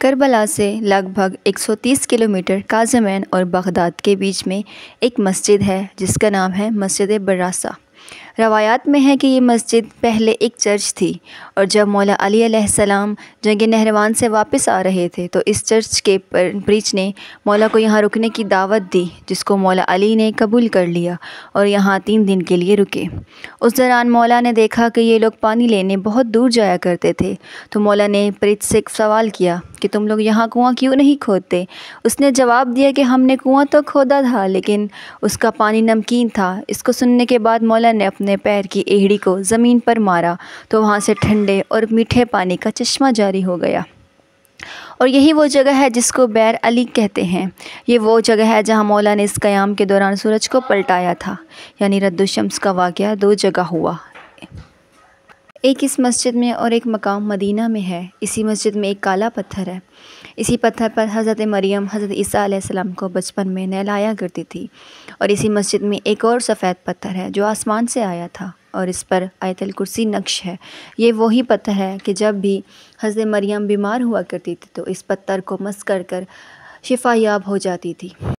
Karbala से लगभग 130 kilometre Kazmain और बगदाद के बीच में एक मस्जिद है जिसका नाम है मस्जिद बर्रासा रवायात में है कि ये मस्जिद पहले एक चर्च थी और जब मौला अली सलाम जंग नहरवान से वापस आ रहे थे तो इस चर्च के ब्रिज ने मौला को यहाँ रुकने की दावत दी जिसको मौला अली ने कबूल कर लिया और यहाँ तीन दिन के लिए रुके उस दौरान मौला ने देखा कि ये लोग पानी लेने बहुत दूर जाया करते थे तो मौला ने प्रीत से सवाल किया कि तुम लोग यहाँ कुआँ क्यों नहीं खोदते उसने जवाब दिया कि हमने कुआँ तो खोदा था लेकिन उसका पानी नमकीन था इसको सुनने के बाद मौला ने अपने अपने पैर की एड़ी को ज़मीन पर मारा तो वहाँ से ठंडे और मीठे पानी का चश्मा जारी हो गया और यही वो जगह है जिसको बैर अली कहते हैं ये वो जगह है जहाँ मौला ने इस क़याम के दौरान सूरज को पलटाया था यानी रद्दुशम्स का वाक़ दो जगह हुआ एक इस मस्जिद में और एक मकाम मदीना में है इसी मस्जिद में एक काला पत्थर है इसी पत्थर पर हज़रत मरियम हज़रत ईसा आसमाम को बचपन में नहलाया करती थी और इसी मस्जिद में एक और सफ़ेद पत्थर है जो आसमान से आया था और इस पर आयतल कुर्सी नक्श है ये वही पत्थर है कि जब भी हज़रत मरियम बीमार हुआ करती थी तो इस पत्थर को मस कर कर शिफायाब हो जाती थी